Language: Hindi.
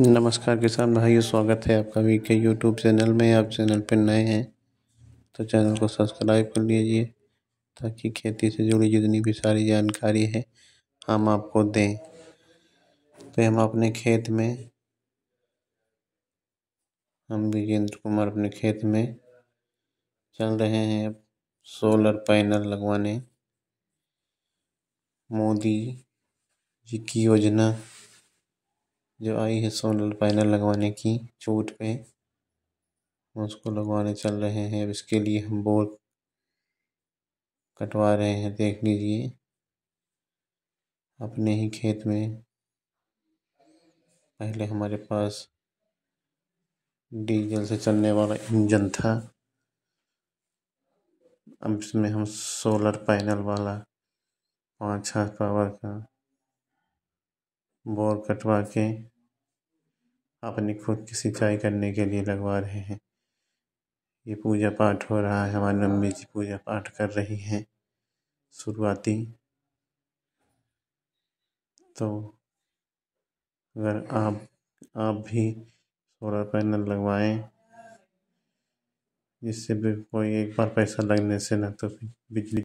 नमस्कार किसान भाइयों स्वागत है आपका वी के यूट्यूब चैनल में आप चैनल पर नए हैं तो चैनल को सब्सक्राइब कर लीजिए ताकि खेती से जुड़ी जितनी भी सारी जानकारी है हम आपको दें तो हम अपने खेत में हम विजेंद्र कुमार अपने खेत में चल रहे हैं अब सोलर पैनल लगवाने मोदी जी की योजना जो आई है सोलर पैनल लगवाने की चोट पे उसको लगवाने चल रहे हैं अब इसके लिए हम बोर्ड कटवा रहे हैं देख लीजिए अपने ही खेत में पहले हमारे पास डीजल से चलने वाला इंजन था अब इसमें हम सोलर पैनल वाला पाँच हाथ पावर का बोर कटवा के अपनी खुद की सिंचाई करने के लिए लगवा रहे हैं ये पूजा पाठ हो रहा है हमारी मम्मी जी पूजा पाठ कर रही हैं शुरुआती तो अगर आप आप भी सोलर पैनल लगवाएं जिससे भी कोई एक बार पैसा लगने से ना तो बिजली